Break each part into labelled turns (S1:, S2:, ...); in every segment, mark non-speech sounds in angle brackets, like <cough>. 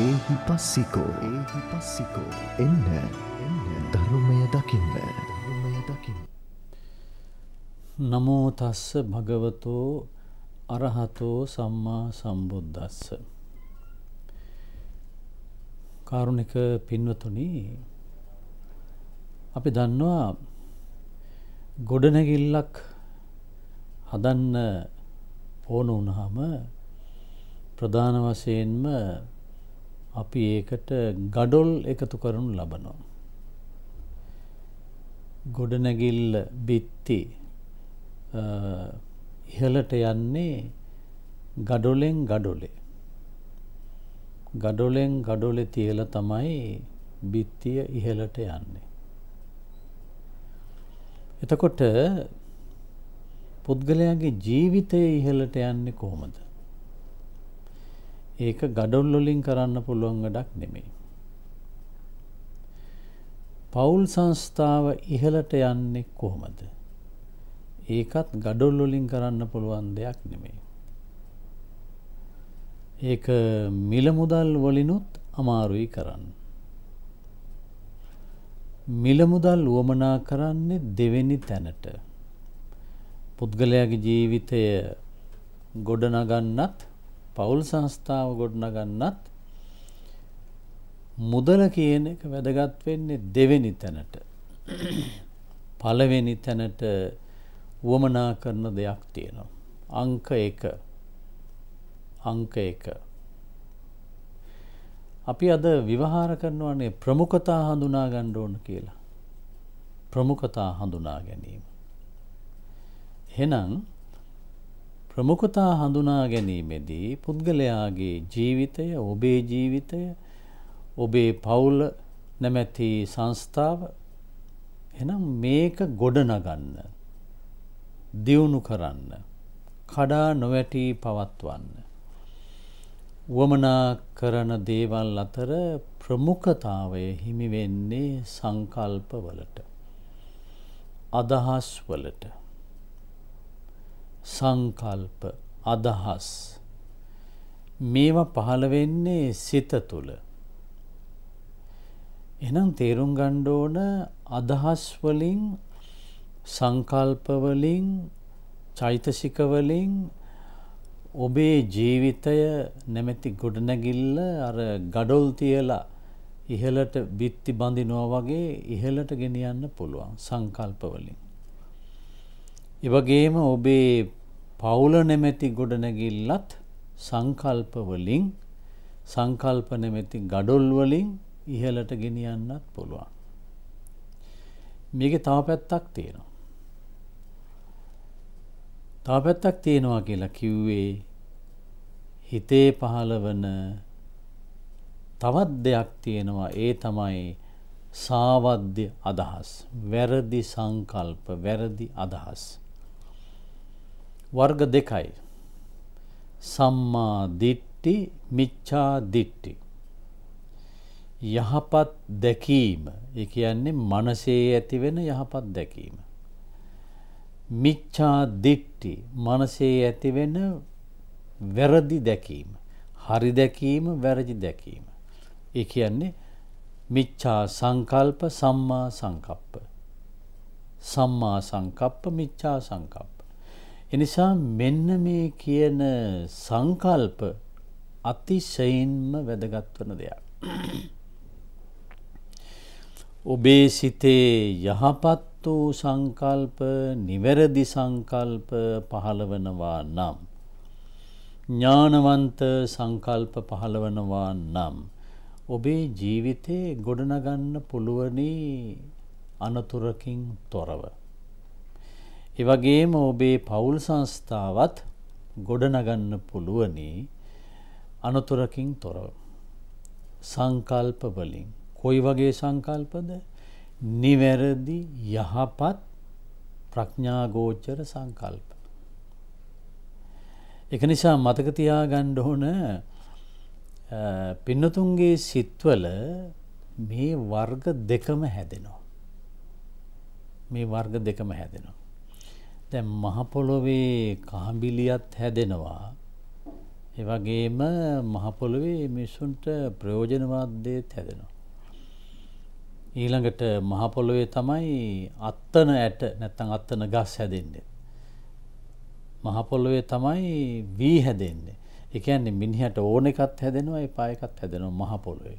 S1: ඒහි පස්සිකෝ ඒහි පස්සිකෝ එන්න එන්න ධර්මය දකින්න ධර්මය දකින්න. නමෝ තස්ස භගවතෝ අරහතෝ සම්මා සම්බුද්දස්ස. කාරුණික පින්වතුනි අපි දන්නවා ගොඩනැගිල්ලක් හදන්න ඕන වුණාම ප්‍රධාන වශයෙන්ම අපි ඒකට ගඩොල් එකතු කරනු ලබනවා. ගොඩනැගිල්ල බිත්ති ඉහලට යන්නේ ගඩොලෙන් ගඩොලේ. ගඩොලෙන් ගඩොලෙ තියල තමයි බිත්තිය ඉහලට යන්නේ. එතකොට පුද්ගලයාගේ ජීවිතය ඉහලට යන්නේ කොහොමද. ඒක ගඩොල් වලින් කරන්න පුළුවන් වැඩක් නෙමෙයි. පවුල් සංස්ථාව ඉහළට යන්නේ කොහොමද? ඒකත් ගඩොල් වලින් කරන්න පුළුවන් දෙයක් නෙමෙයි. ඒක මිල මුදල් වලිනුත් අමාරුයි කරන්න. මිල මුදල් වමනා කරන්නේ දෙවෙනි තැනට. පුද්ගලයාගේ ජීවිතය ගොඩනගන්නත් පවුල් සංස්ථාව ගොඩනගන්නත් මුදල කියන එක වැදගත් වෙන්නේ දෙවෙනි තැනට. <clears throat> පළවෙනි තැනට වුවමනා කරන දෙයක් තියෙනවා. අංක එක අංක එක. අපි අද විවහාර කරනවන්නේ ප්‍රමුඛතා හඳුනා ගන්න ඕන කියලා. ප්‍රමුඛතා හඳුනා ගැනීම. එහෙනම් ප්‍රමුඛතා හඳුනා ගැනීමේදී පුද්ගලයාගේ ජීවිතය, ඔබේ ජීවිතය, ඔබේ පවුල නැමැති සංස්ථාව එහෙනම් මේක ගොඩනගන්න, දියුණු කරන්න, කඩා නොවැටී පවත්වන්න. වමනා කරන දේවල් අතර ප්‍රමුඛතාවය හිමි වෙන්නේ සංකල්පවලට අදහස් වලට සංකල්ප අදහස් මේවා පහළ වෙන්නේ සිත තුළ. එහෙනම් තේරුම් ගන්න ඕන අදහස් වලින් සංකල්ප වලින් චෛතසික වලින් ඔබේ ජීවිතය නැමැති ගොඩනැගිල්ල අර gadol තියලා ඉහළට බිත්ති බඳිනවා වගේ ඉහළට ගෙනියන්න පුළුවන් සංකල්ප වලින්. එවගේම ඔබේ පවුල නැමැති ගොඩනැගිල්ලත් සංකල්පවලින් සංකල්ප නැමැති ගඩොල් වලින් ඉහළට ගෙනියන්නත් පුළුවන්. මේකේ තව පැත්තක් තියෙනවා. තව පැත්තක් තියෙනවා කියලා කිව්වේ හිතේ පහළවන තවත් දෙයක් තියෙනවා ඒ තමයි සාවද්‍ය අදහස් වැරදි සංකල්ප වැරදි අදහස් වර්ග දෙකයි. සම්මා දිට්ටි මිච්ඡා දිට්ටි. යහපත් දැකීම ඒ කියන්නේ මනසේ ඇතිවෙන යහපත් දැකීම. මිච්ඡා දිට්ටි මනසේ ඇතිවෙන වැරදි දැකීම. හරි දැකීම වැරදි දැකීම. ඒ කියන්නේ මිච්ඡා සංකල්ප සම්මා සංකප්ප. සම්මා සංකප්ප මිච්ඡා සංකප්ප. එනිසා මෙන්න මේ කියන සංකල්ප අතිශයින්ම වැදගත් වන දෙයක්. ඔබේ සිතේ යහපත් වූ සංකල්ප නිවැරදි සංකල්ප පහළවනවා නම්. ඥානවන්ත සංකල්ප පහළවනවා නම්. ඔබේ ජීවිතේ ගොඩනගන්න පුළුවනි අනතුරකින් තොරව. එවගේම ඔබේ පවුල් සංස්ථාවත් ගොඩනගන්න පුළුවනි අනතුරකින් තොරව. සංකල්පවලින් කොයි වගේ සංකල්පද නිවැරදි යහපත් ප්‍රඥාගෝචර සංකල්ප. එක නිසා මතකතියාගණ්ඩ ඕන පින්නතුන්ගේ සිත්වල මේ වර්ග දෙකම හැදෙනවා. මේ වර්ග දෙකම හැදෙනවා. දැන් මහ පොළොවේ කහඹිලියත් හැදෙනවා. ඒ වගේම මහ පොළොවේ මිනිසුන්ට ප්‍රයෝජනවත් දේත් හැදෙනවා. ඊළඟට මහ පොළොවේ තමයි අත්තන ඇට නැත්නම් අත්තන ගස් හැදෙන්නේ. මහ පොළොවේ තමයි වී හැදෙන්නේ. ඒ කියන්නේ මිනිහට ඕන එකක් හැදෙනවා ඒ පාය එකක් හැදෙනවා මහ පොළොවේ.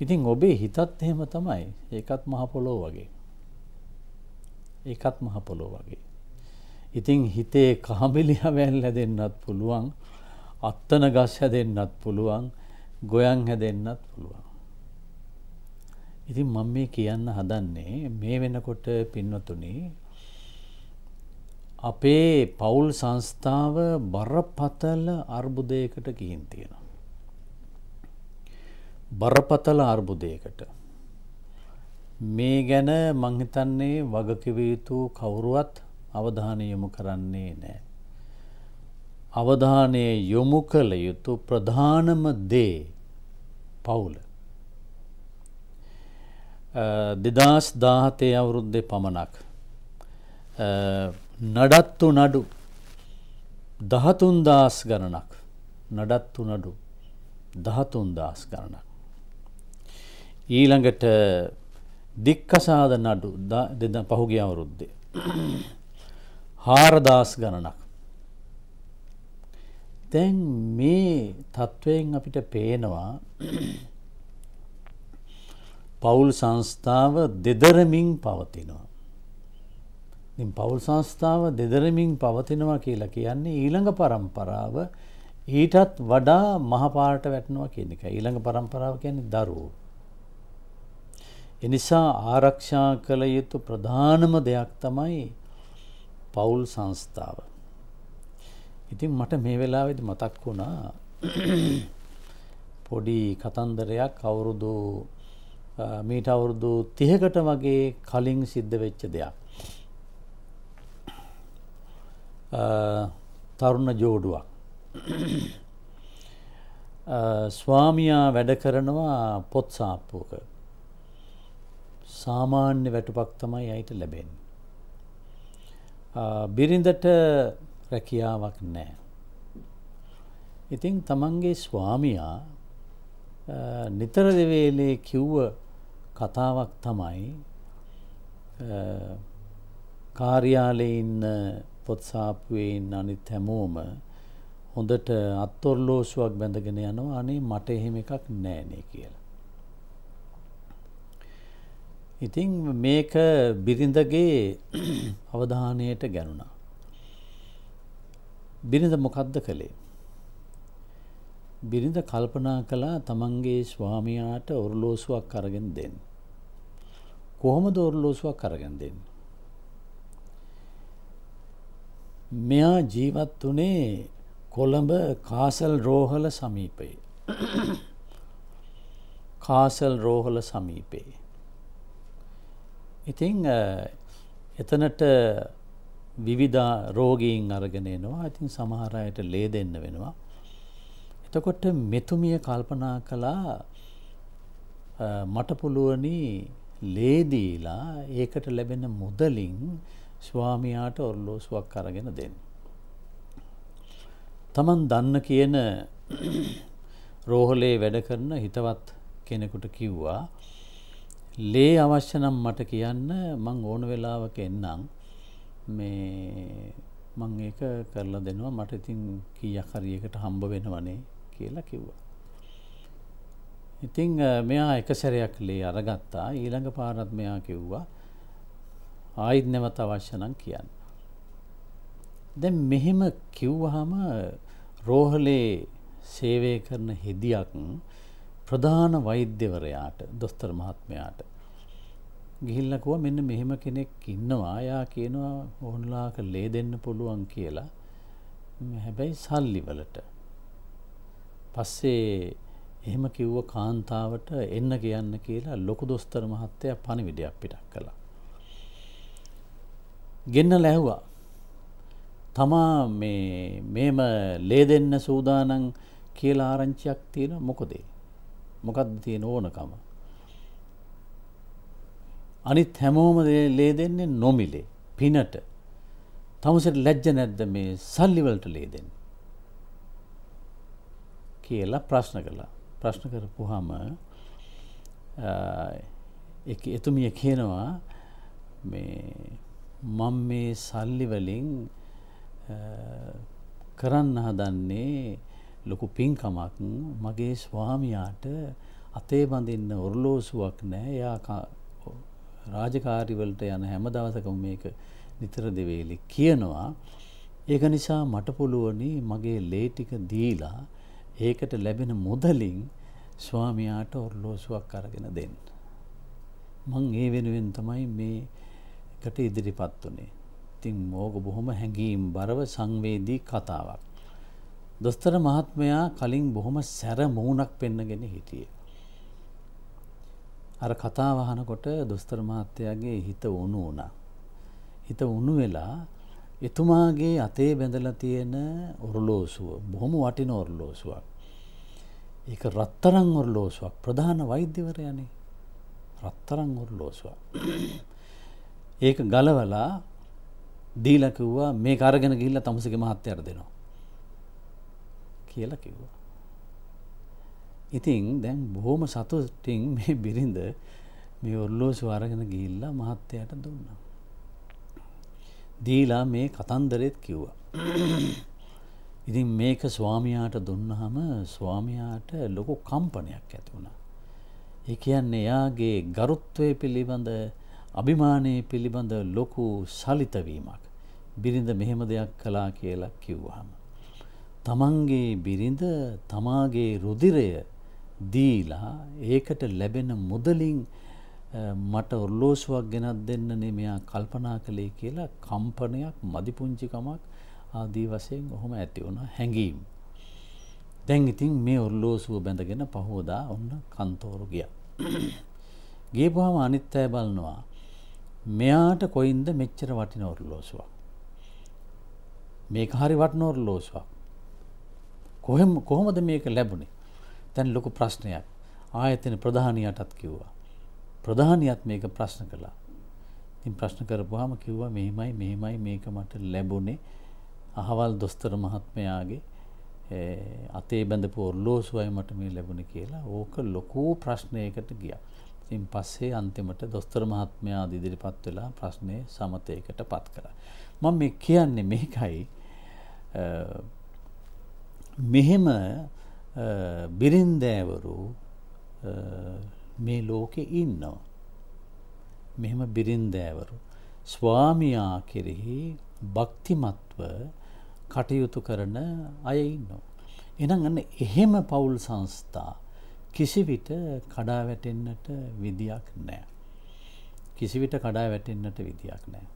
S1: ඉතින් ඔබේ හිතත් එහෙම තමයි. ඒකත් මහ පොළොව වගේ. ඒකත් මහ පොළොව වගේ. ඉතින් හිතේ කහබෙලිය වැල් හැදෙන්නත් පුළුවන් අත්තන ගස් හැදෙන්නත් පුළුවන් ගොයන් හැදෙන්නත් පුළුවන්. ඉතින් මම මේ කියන්න හදන්නේ මේ වෙනකොට පින්නතුනි අපේ පවුල් සංස්ථාව බරපතල අර්බුදයකට ගිහින් තියෙනවා. බරපතල අර්බුදයකට. මේ ගැන මංහිතන්නේ වගකිව යුතු කවුරුවත් අවධානය යොමු කරන්නේ නෑ. අවධානය යොමු කළ යුතු ප්‍රධානම දේ පවුල. දෙදස් දාහතේ අවුරුද්දේ පමණක්. නඩත්තු නඩු දහතුන්දාස් ගණනක් නඩත්තු නඩු දහතුන්දාස් ගණනක්. ඊළඟට දික්කසාද නඩු පහුගිය අවුරුද්දේ. හාරදාස් ගණනක්. දැන් මේ තත්ත්වයෙන් අපිට පේනවා පවුල් සංස්ථාව දෙදරමින් පවතිනවා. පවුල් සංස්ථාව දෙදරමින් පවතිනවා කියලා කියන්නේ ඊළඟ පරම්පරාව ඊටත් වඩා මහපාට වැටනවා කියන එක ඊළඟ පරම්පරාව කියන්නේ දරුවෝ. එනිසා ආරක්ෂා කළ යුතු ප්‍රධානම දෙයක් තමයි පවුල් සංස්ථාව. ඉතින් මට මේ වෙලාවෙද මතක් වුණා <clears throat> පොඩි කතන්දරයක් අවුරුදු මීට අවුරුදු තිහකට වගේ කලින් සිද්ධ වෙච්ච දෙයක්. තරුණ ජෝඩුවක්. ස්වාමියා වැඩ කරනවා පොත් සාප්පුවක. සාමාන්‍ය වැටුපක් තමයි ඇයට ලැබෙන්. බිරිඳට රැකියාවක් නෑ. ඉතින් තමන්ගේ ස්වාමියා නිතරදවේලේ කිව්ව කතාවක් තමයි කාර්යාලේ ඉන්න පොත්සාපුවේ ඉන්න අනිත් හැමෝම හොඳට අත්තොරලෝසුවක් බැඳගෙන යනවා අනේ මට එහෙම එකක් නෑනේ කියලා. ඉතින් මේක බිරිඳගේ <clears throat> අවධානයට ගැනුණා. බිරිඳ මොකද්ද කළේ. බිරිඳ කල්පනා කළා තමන්ගේ ස්වාමයාට ඔරලෝසුවක් අරගෙන දෙන්න. කොහොමද ඔරලෝසුවක් අරගෙන දෙන්න. මෙයා ජීවත් වනේ කොළඹ කාසල් රෝහල සමීපයේ. <clears throat> කාසල් රෝහල සමීපයේ. ඉතිං එතනට විවිධා රෝගීන් අරගෙනනවා ඉතින් සමහරයට ලේ දෙන්න වෙනවා. එතකොට මෙතුමිය කල්පනා කළා මට පුළුවනි ලේදීලා ඒකට ලැබෙන මුදලින් ස්වාමයාට ඔල්ලෝසුවක් අරගෙන දෙන්න. තමන් දන්න කියන රෝහලේ වැඩ කරන හිතවත් කෙනෙකුට කිව්වා ලේ අවශ්‍ය නම් මට කියන්න මං ඕන වෙලාවක එන්නම් මේ මං ඒක කරලා දෙනවා මට ඉතින් කීයක් හරියකට හම්බ වෙනවනේ කියලා කිව්වා. ඉතිං මෙයා එක සැරයක් ලේ අරගත්තා ඊළඟ පාරත් මෙයා කිව්වා ආයිත් නැවත අවශ්‍ය නම් කියන්න. දැන් මෙහෙම කිව්වහම රෝහලේ සේවය කරන හෙදියක් ප්‍රධාන වෛද්‍යවරයාට දොස්තර මහත්මයාට ගිහිල්ලකුව මෙන්න මෙහෙම කෙනෙක් ඉන්නවා යා කියනවා ඕන්ලාක ලේ දෙන්න පුළුවන් කියලා හැබැයි සල්ලිවලට පස්සේ එහෙම කිව්ව කාන්තාවට එන්න කියන්න කියලා ලොකු දොස්තර මහත්තය පණිවිඩයක් පිටක් කළා. ගෙන්න ලැහුවා තමා මේම ලේ දෙන්න සූදානන් කියලා ආරංචියක් තියෙන මොකොදේ. මොකක්ද තියෙන ඕනකම. අනිත් හැමෝම ලේ දෙන්නේ නොමිලේ පිනට තමුසට ලැජ්ජ නැද්ද මේ සල්ලිවලට ලේ දෙන්න. කියලා ප්‍රශ්න කළා ප්‍රශ්න කරපුහම එතුමිය කියනවා මං මේ සල්ලිවලින් කරන්න හදන්නේ ලොකු පින්කමක් මගේ ස්වාමයාට අතේ බඳන්න ඔරලෝසුවක් නෑ එයා රාජකාරිවලට යන හැම දවසකම මේක නිතර දෙවේලි කියනවා ඒක නිසා මට පුළුවනි මගේ ලේටික දීලා ඒකට ලැබෙන මුදලින් ස්වාමයාට ඔරලෝසුවක් අරගෙන දෙන්න. මං ඒ වෙනුවෙන් තමයි මේකට ඉදිරිපත් වනේ. ඉතින් මෝග බොහොම හැඟීම් බරව සංවේදී කතාවක්. දොස්තර මහත්මයා කලින් බොහොම සැර මූුණක් පෙන්නගෙන හිටිය. අර කතාවහනකොට දොස්තර මහත්තයාගේ හිත උණු වුණා. හිත උණු වෙලා එතුමාගේ අතේ බැඳලා තියෙන ඔරලෝසුව බොහොම වටින ඔරලෝසුවක්. ඒක රත්තරං ඔරලෝසුවක් ප්‍රධාන වෛද්‍යවරයනේ රත්තරං ඔරලෝසුවක්. ඒක ගලවලා දීලකිව්වා මේ අරගෙන ගිල්ල තමුසගේ මහත්තයට දෙනවා. කියලා කිව්වා. ඉතින් දැන් බොහොම සතුටින් මේ බිරිඳ මේ ඔරලෝසු අරගෙන ගිහිල්ලා මහත්තයාට දුන්නා. දීලා මේ කතන්දරෙත් කිව්වා. ඉතින් මේක ස්වාමියාට දුන්නහම ස්වාමියාට ලොකු කම්පනයක් ඇති වුණා. ඒ කියන්නේ එයාගේ ගරුත්වය පිළිබඳ අභිමානය පිළිබඳ ලොකු සලිතවීමක්. බිරිඳ මෙහෙම දෙයක් කලා කියලා කිව්වහම. තමන්ගේ බිරිඳ තමාගේ රුදිරය දීලා ඒකට ලැබෙන මුදලින් මට ඔල්ලෝසුවක් ගෙනත් දෙන්න නෙමයා කල්පනා කළේ කියලා කම්පනයක් මදිපුංචිකමක් ආදී වසයෙන් ඔහොම ඇති වුණ හැඟීම්. දැන් ඉතින් මේ ඔල්ලෝසුව බැඳගෙන පහෝදා ඔන්න කන්තෝරු ගිය. ගේපුහම අනිත්තෑ බලනවා මෙයාට කොයින්ද මෙච්චර වටින ඔරලෝසුවක්. මේක හරි වටනෝර් ලෝසුවක් කොහෙම කොහොමද මේක ලැබුණේ තැන් ලොකු ප්‍රශ්නයක් ආයතන ප්‍රධානයටත් කිව්වා. ප්‍රධානයත් මේක ප්‍රශ්න කළා. ඉතින් ප්‍රශ්න කරපුවාම කිව්වා මෙහෙමයි මෙහෙමයි මේක මට ලැබුණේ අහවල් දොස්තර මහත්මයාගේ අතේ බැඳපු ඔරලෝසුවයි මට මේ ලැබුණ කියලා ඕක ලොකු ප්‍රශ්නයකට ගියා. ඉතින් පස්සේ අන්තිමට දොස්තර මහත්මයා ඉදිරිපත් වෙලා ප්‍රශ්නේ සමතයකට පත් කළා. මම මේ කියන්නේ මේකයි මෙහෙම බිරින්දෑවරු මේ ලෝකෙ ඉන්නවා. මෙහෙම බිරින්දෑවරු. ස්වාමියා කෙරෙහි භක්තිමත්ව කටයුතු කරන අය ඉන්නවා. එනම් අන්න එහෙම පවුල් සංස්ථා කිසිවිට කඩා වැටෙන්නට විදියක් නෑ. කිසිවිට කඩා වැටෙන්නට විදියක් නෑ.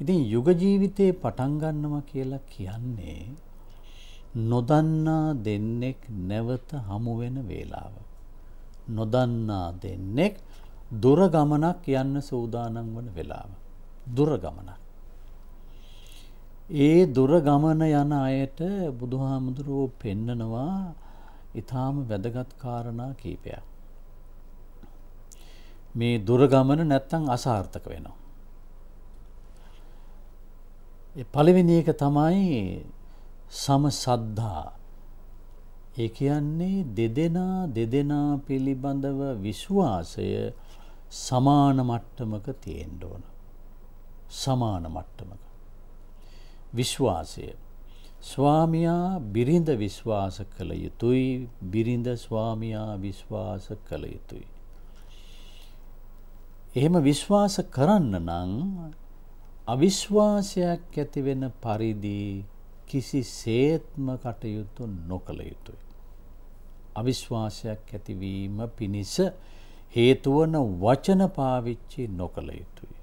S1: ඉතින් යුගජීවිතයේ පටන්ගන්නවා කියලා කියන්නේ නොදන්නා දෙන්නෙක් නැවත හමුවෙන වේලාව. නොදන්නා දෙන්නෙක් දුරගමනක් යන්න සූදානන් වන වෙලාව. දුරගමනක්. ඒ දුරගමන යන අයට බුදුහාමුදුරුවෝ පෙන්නනවා ඉතාම වැදගත් කාරණා කීපයක්. මේ දුරගමන නැත්තං අසාර්ථක වෙනවා. පළවෙනි එක තමයි සම සද්ධා ඒ කියන්නේ දෙදෙනා දෙදෙනා පිළිබඳව විශ්වාසය සමාන මට්ටමක තියෙන්න ඕන. සමාන මට්ටමක. විශ්වාසය. ස්වාමියා බිරිඳ විශ්වාස කළ යුතුයි බිරිඳ ස්වාමියා විශ්වාස කළ යුතුයි. එහෙම විශ්වාස කරන්න නම් අවිශ්වාසයක් ඇතිවෙන පරිදි කිසිසේත්ම කටයුතු නොකළ යුතුයි. අවිශ්වාසයක් ඇතිවීම පිණිස හේතුවන වචන පාවිච්චි නොකළ යුතුයි.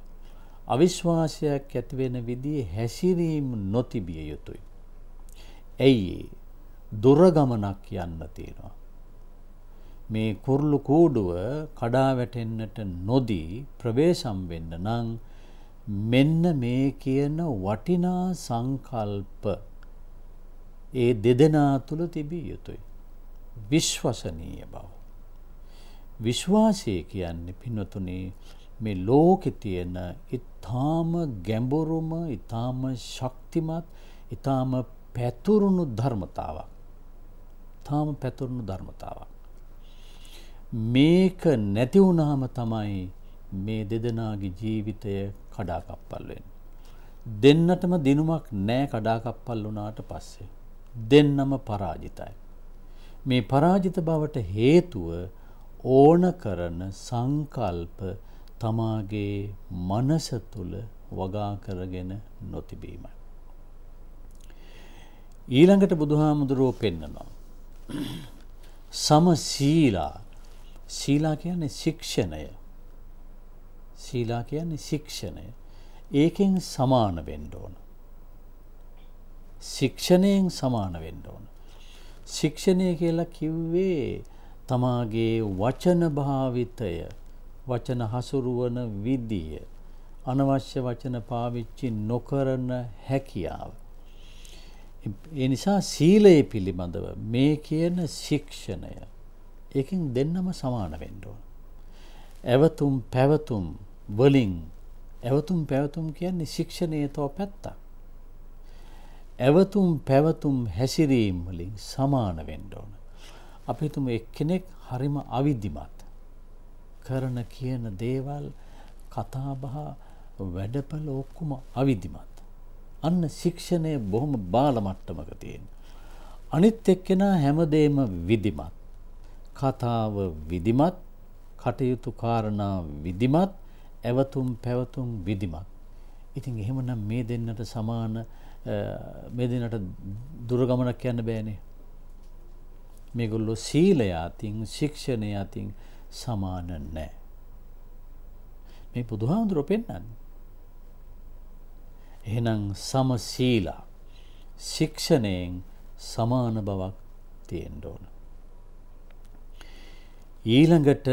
S1: අවිශ්වාසයක් ඇතිවෙන විදිී හැසිරීම් නොතිබිය යුතුයි. ඇයි දුරගමනක් යන්න තියෙනවා. මේ කුරුලු කූඩුව කඩාවැටෙන්නට නොදී ප්‍රවේශම් වෙන්න නං මෙන්න මේ කියන වටිනා සංකල්ප ඒ දෙදෙනා තුළ තිබිය යුතුයි. විශ්වසනීය බව. විශ්වාසය කියන්නේ පිනතුනේ මේ ලෝකෙ තියෙන ඉතාම ගැඹුරුම ඉතාම ශක්තිමත් ඉතාම පැතුරුණු ධර්මතාවක්. තාම පැතුරුණු ධර්මතාවක්. මේක නැති වුණාම තමයි මේ දෙදෙනාගේ ජීවිතය කඩාකප්පල් වෙන්නේ. දෙන්නටම දිනුමක් නෑ කඩාකප්පල් වුණාට පස්සේ. දෙන්නම පරාජිතයි. මේ පරාජිත බවට හේතුව ඕන කරන සංකල්ප තමාගේ මනස තුළ වගා කරගෙන නොතිබීමයි. ඊළඟට බුදුහාමුදුරුවෝ පෙන්නවා. සම සීලා සීලා කියන්නේ ශික්ෂණය. සීලා කියන්නේ ශික්ෂණය. ඒකෙන් සමාන වෙන්න ඕන. ශික්ෂණයෙන් සමාන වෙන්න ඕන. ශික්ෂණය කියලා කිව්වේ තමාගේ වචන භාවිතය වචන හසුරුවන විදිය අනවශ්‍ය වචන පාවිච්චි නොකරන හැකියාව. ඒ නිසා සීලයේ පිළිබඳව මේ කියන ශික්ෂණය ඒකෙන් දෙන්නම සමාන වෙන්න ඕන. ඇවතුම් පැවතුම් වලින් ඇවතුම් පැවතුම් කියන්නේ ශික්ෂණයේ තව පැත්තක්. ඇවතුම් පැවතුම් හැසිරීම් වලින් සමාන වෙන්න ඕන. අපි හිතමු එක්කෙනෙක් හරිම අවිධිමත් කරන කියන දේවල් කතා බහ වැඩපළ ඔක්කොම අවිධිමත්. අන්න ශික්ෂණය බොහොම බාල මට්ටමක තියෙන. අනිත් එක්කෙනා හැමදේම විධිමත්. කතාව විධිමත්, කටයුතු කාරණා විධිමත්, ඇවතුම් පැවතුම් විධිමත්. ඉතින් එහෙමනම් මේ දෙන්නට සමාන මේ දිනට දුරගමනක් යන්න බෑනේ. මේගොල්ලෝ සීලය අතින් ශික්ෂණය අතින් සමාන නැහැ. මේ බුදුහාමුදුරුව පෙන්වන්නේ. එහෙනම් සම සීලා ශික්ෂණයෙන් සමාන බවක් තියෙන්න ඕන. ඊළඟට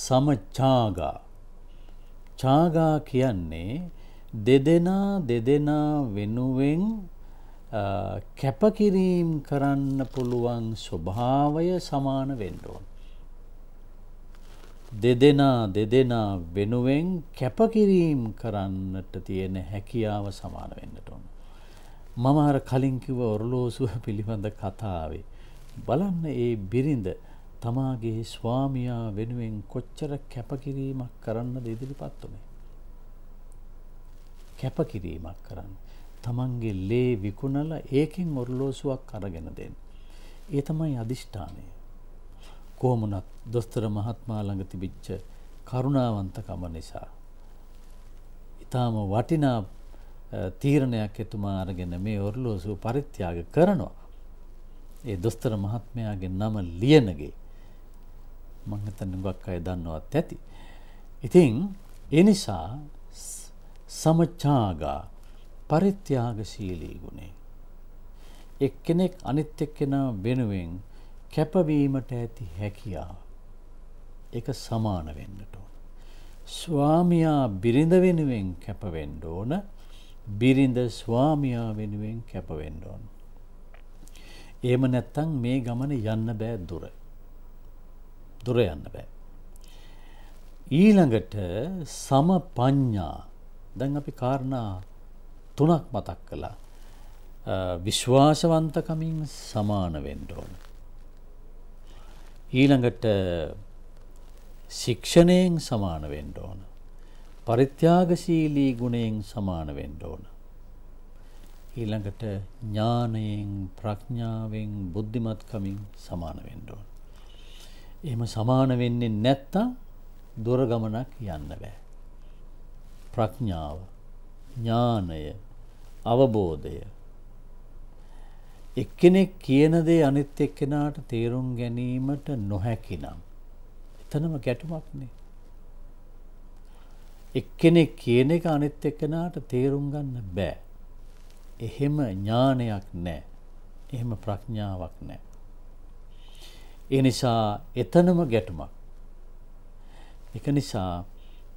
S1: සමචාගා. චාගා කියන්නේ දෙදෙනා දෙදෙනා වෙනුවෙන් කැපකිරීම් කරන්න පුළුවන් ස්වභාවය සමාන වෙන්ඩෝන්. දෙදෙනා දෙදෙනා වෙනුවෙන් කැපකිරීම් කරන්නට තියෙන හැකියාව සමාන වෙන්නටඕන. මම අර කලින්කිව ඔරලෝසුව පිළිබඳ කතාවේ. බලන්න ඒ බිරිඳ තමාගේ ස්වාමයා වෙනුවෙන් කොච්චර කැපකිරීමක් කරන්න දෙදිලි පත්වනේ. කැපකිරීමක් කරන්න. තමන්ගේ ලේ විකුණල ඒකෙන් ඔරලෝසුවක් අරගෙන දෙන්න. ඒ තමයි අධිෂ්ඨානය. කොහොමනත් දොස්තර මහත්මා ළඟ තිබිච්ච කරුණාවන්තකම නිසා. ඉතාම වටිනා තීරණයක් එතුමා අරගෙන මේ ඔරලෝසුව පරිත්‍යාග කරනවා. ඒ දොස්තර මහත්මයාගේ නම ලියනගේ මං හිතන්නේ හුඟක් අය දන්නවත් ඇති. ඉතින් ඒ නිසා සමචාගා පරිත්‍යාගශීලී ගුණේ. එක්කෙනෙක් අනිත් එක්කෙනා වෙනුවෙන් කැපවීමට ඇති හැකියාව. එක සමාන වෙන්නට ඕන. ස්වාමියා බිරිඳ වෙනුවෙන් කැපවෙන්න ඕන බිරිඳ ස්වාමියා වෙනුවෙන් කැපවෙන්න ඕන. එහෙම නැත්තම් මේ ගමන යන්න බෑ දුර. දුර යන්න බෑ. ඊළඟට සම පඤ්ඤා දැන් අපි කාරණා තුනක් මතක් කළා. විශ්වාසවන්තකමින් සමාන වෙන්න ඕන. ඊළඟට ශික්ෂණයෙන් සමාන වෙන්න ඕන. පරිත්‍යාගශීලී ගුණයෙන් සමාන වෙන්න ඕන. ඊළඟට ඥානයෙන් ප්‍රඥාවෙන් බුද්ධිමත්කමින් සමාන වෙන්න ඕන. එහෙම සමාන වෙන්නේ නැත්තම් දොර ගමනක් යන්න බෑ. ප්‍රඥාව ඥානය අවබෝධය එක්කෙනෙක් කියන දේ අනිත් එක්කෙනාට තේරුම් ගැනීමට නොහැකි නම් එතනම ගැටුමක්නේ එක්කෙනෙක් කියන එක අනිත් එක්කෙනාට තේරුම් ගන්න බෑ එහෙම ඥානයක් නැහැ එහෙම ප්‍රඥාවක් නැහැ ඒ නිසා එතනම ගැටුමක් ඒක නිසා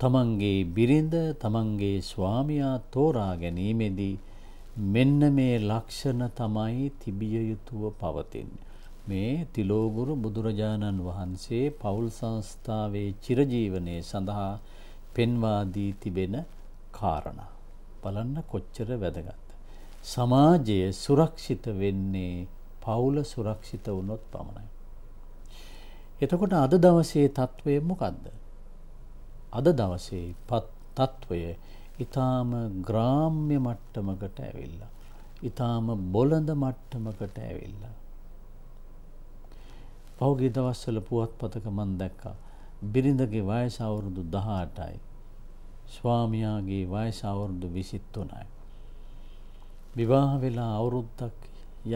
S1: තමන්ගේ බිරිඳ තමන්ගේ ස්වාමියා තෝරා ගැනීමේදී මෙන්න මේ ලක්ෂණ තමයි තිබිය යුතුව පවතින්. මේ තිලෝගුරු බුදුරජාණන් වහන්සේ පවුල් සංස්ථාවේ චිරජීවනය සඳහා පෙන්වාදී තිබෙන කාරණ. බලන්න කොච්චර වැදගත්. සමාජය සුරක්ෂිත වෙන්නේ පවුල සුරක්ෂිත වුණොත් පමණයි. එතකොට අද දවසේ තත්ත්වය මොකක්ද. අද දවසේ තත්ත්වය ඉතාම ග්‍රාම්‍ය මට්ටමකට ඇවිල්ලා. ඉතාම බොලඳ මට්ටමකට ඇවිල්ලා. පහුගේ දවස්වල පුවත්පතක මන් දැක්කා. බිරිඳගේ වයස අවුරුදු 18යි. ස්වාමියාගේ වයස අවුරුදු 23යි. විවාහ වෙලා අවුරුද්දක්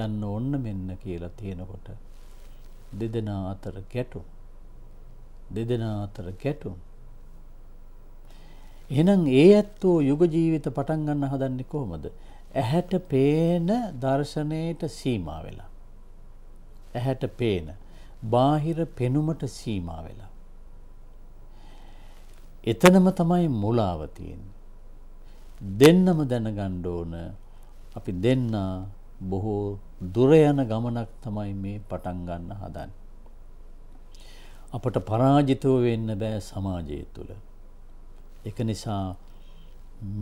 S1: යන්න ඕන්න මෙන්න කියලා තියෙනකොට දෙදෙනා අතර ගැටුම් දෙදෙනා අතර ගැටුම් එහෙනම් ඒ ඇත්තෝ යුග ජීවිත පටන් ගන්න හදන්නේ කොහොමද? ඇහැට පේන දර්ශනයට සීමා වෙලා. ඇහැට පේන බාහිර පෙනුමට සීමා වෙලා. එතනම තමයි මුලාව දෙන්නම දැනගන්න ඕන අපි දෙන්න බොහෝ දුර යන ගමනක් තමයි මේ පටන් ගන්න හදන්නේ. අපට පරාජිතව වෙන්න බෑ සමාජය තුළ. එක නිසා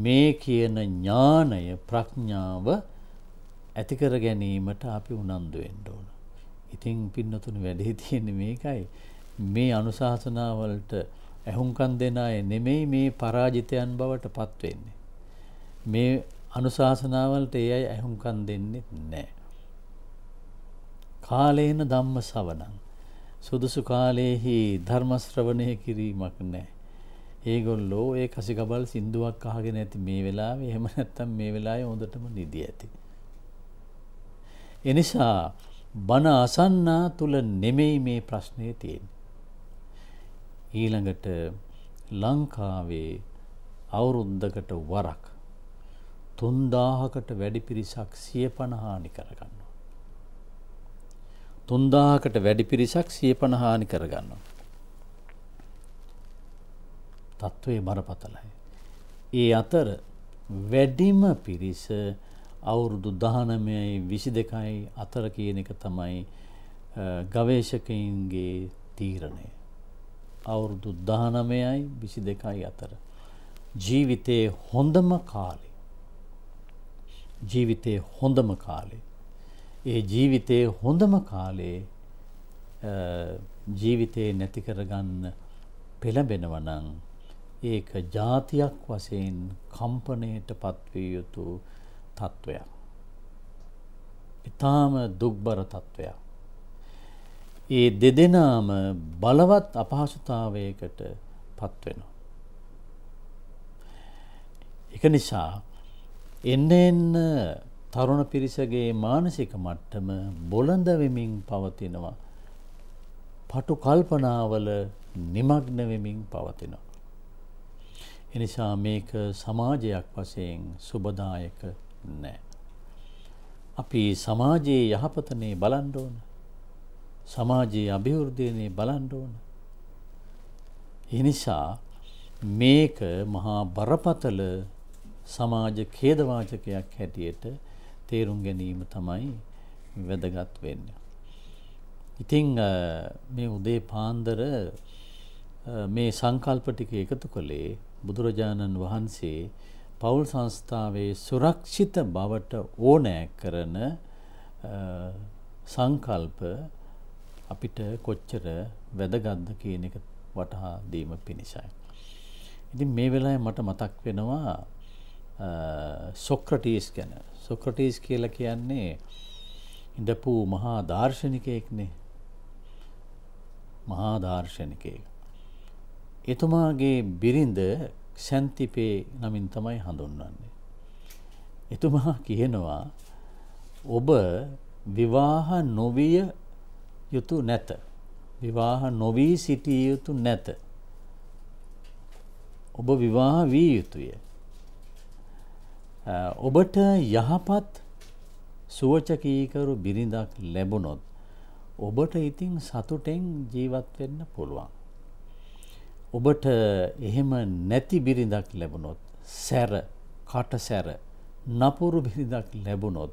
S1: මේ කියන ඥානය ප්‍රඥාව ඇතිකර ගැනීමට අපි උනන්දු වෙන්න ඕන. ඉතින් පින්නතුණු වැඩේ තියෙන්නේ මේකයි. මේ අනුශාසනාවලට ඇහුම්කන් දෙන අය නෙමෙයි මේ පරාජිතයන් බවට පත් වෙන්නේ. මේ අනුශාසනාවලට ඒ අය ඇහුම්කන් දෙන්නේ නැහැ. කාලේන ධම්ම සවණං සුදුසු කාලයේහි ධර්ම ශ්‍රවණය කිරීමක් නැහැ. ඒගොල්ලෝ ඒ කසිකබල් සින්දුවක් අහගෙන ඇති මේ වෙලා එහෙම නැත්තම් මේ වෙලා හොඳටම නිදී ඇති. එනිසා බණ අසන්නා තුළ නෙමෙයි මේ ප්‍රශ්නය තියෙන්. ඊළඟට ලංකාවේ අවුරුද්දකට වරක් තුන්දාහකට වැඩි පිරිසක් සිය පණහානි කරගන්නවා. තුන්දාහකට වැඩි පිරිසක් සිය පණහානි කරගන්නවා. තත්ත්වය බරපතලයි. ඒ අතර වැඩිම පිරිස අවුරුදු දහනමයයි විසි දෙකයි අතර කියන එක තමයි ගවේශකයින්ගේ තීරණය. අවුරුදු දහනමයයි විසි දෙකයි අතර. ජීවිතයේ හොඳම කාලෙ. ජීවිතයේ හොඳම කාලේ. ඒ ජීවිතයේ හොඳම කාලේ ජීවිතයේ නැති කරගන්න පෙළඹෙනවනං ඒක જાතියක් වශයෙන් කම්පණයට පත්විය යුතු තත්වයක්. ඊටාම දුක්බර තත්වයක්. ඒ දෙදෙනාම බලවත් අපහසුතාවයකට පත් වෙනවා. ඒක නිසා එන්න එන්න තරුණ පිරිසගේ මානසික මට්ටම බොළඳ වෙමින් පවතිනවා. පටු කල්පනාවල නිමග්න වෙමින් පවතිනවා. එනිසා මේක සමාජයක් වශයෙන් සුබදායක නෑ. අපි සමාජයේ යහපතනේ බලන්ඩ ඕන. සමාජයේ අභිවෘද්ධයනේ බලන්ඩ ඕන. එනිසා මේක මහා බරපතල සමාජ කේදවාචකයක් හැටියට තේරුම් ගැනීම තමයි වැදගත් වෙන්න. ඉතිං මේ උදේ පාන්දර මේ සංකල්ප ටික එකතු කළේ බුදුරජාණන් වහන්සේ පවුල් සංස්ථාවේ සුරක්ෂිත බවට ඕනෑ කරන සංකල්ප අපිට කොච්චර වැදගත්ද කියන එක වටහා දීම පිණිසයි. ඉතින් මේ වෙලාවේ මට මතක් වෙනවා සොක්‍රටිස් ගැන. සොක්‍රටිස් කියලා කියන්නේ ඉඳපු මහා දාර්ශනිකයෙක්නේ. මහා දාර්ශනිකයෙක්. එතුමාගේ බිරිඳ සැන්තිපේ නමින් තමයි හඳුන්වන්නේ. එතුමා කියනවා ඔබ විවාහ නොවිය යුතු නැත. විවාහ නොවී සිටිය යුතු නැත. ඔබ විවාහ වී යුතුය. ඔබට යහපත් සුවචකීකරු බිරිඳක් ලැබුණොත් ඔබට ඉතින් සතුටෙන් ජීවත් වෙන්න පුළුවන්. ඔබට එහෙම නැති බිරිඳක් ලැබුණොත් සැර කටසැර නපුරු බිරිඳක් ලැබුණොත්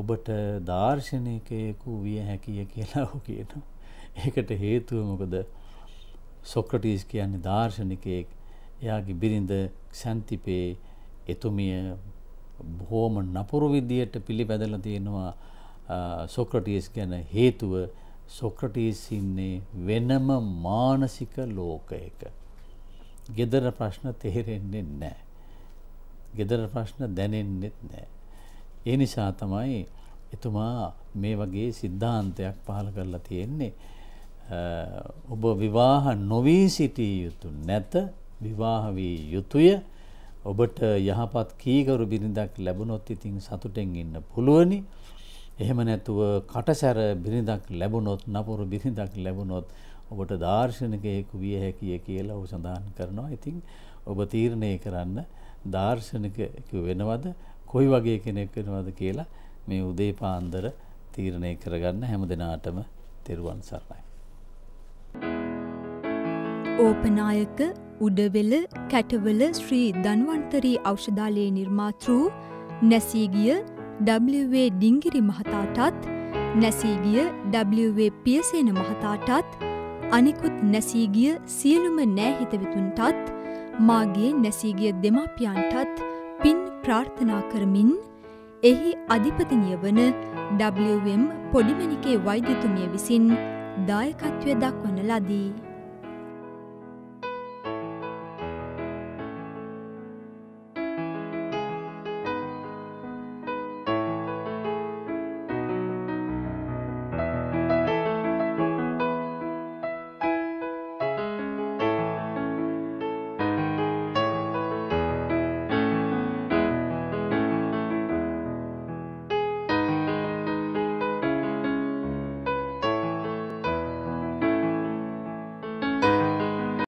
S1: ඔබට දාර්ශනිකයෙකු විය හැකිය කියලා ඔහු කියනවා. ඒකට හේතුව මොකද සොක්‍රටිස් කියන්නේ දාර්ශනිකයෙක්. එයාගේ බිරිඳ ක්ෂන්තිපේ එතුමිය බොහොම නපුරු විදියට පිළිපැදලා තියෙනවා. සොක්‍රටිස් ගැන හේතුව සොක්‍රටීස් ඉන්නේ වෙනම මානසික ලෝකයක. ගෙදර ප්‍රශ්න තෙහෙරෙන්නේ නැහැ. ගෙදර ප්‍රශ්න දැනෙන්නෙත් නැහැ. ඒ නිසා තමයි එතුමා මේ වගේ සිද්ධාන්තයක් පහළ කරලා තියෙන්නේ. ඔබ විවාහ නොවී සිටිය යුතු නැත විවාහ වී යුතුය ඔබට යහපත් කීකරු බිරිඳක් ලැබුණොත් ඉතින් සතුටෙන් ඉන්න පුළුවනි එහෙම නැතුව කටසැර බිරිඳක් ලැබුණොත් නපුරු බිරිඳක් ලැබුණොත් ඔබට දාර්ශනිකයෙකු විය හැකිය කියලා ඔහු සඳහන් කරනවා. ඉතින් ඔබ තීරණය කරන්න දාර්ශනිකයෙකු වෙනවද කොයි වගේ කෙනෙක් වෙනවද කියලා මේ උදේ පාන්දර තීරණය කරගන්න හැම දිනාටම තෙරුවන් සරණයි. ඕපනායක උඩවෙල කැටවල ශ්‍රී ධන්වන්තරී ඖෂධාලයේ නිර්මාතෘ නැසීගිය ඩ.වේ ඩිංගිරි මහතාටත් නැසීගිය ඩ.වේ පියසේන මහතාටත් අනිකුත් නැසීගිය සියලුම නෑහිතවිතුන්ටත් මාගේ නැසීගිය දෙමාපියන්ටත් පින් ප්‍රාර්ථනා කරමින් එහි අධිපතිනිය වන WM පොඩිමැණිකේ වෛද්‍යතුමිය විසින් දායකත්වය දක්වන ලදී.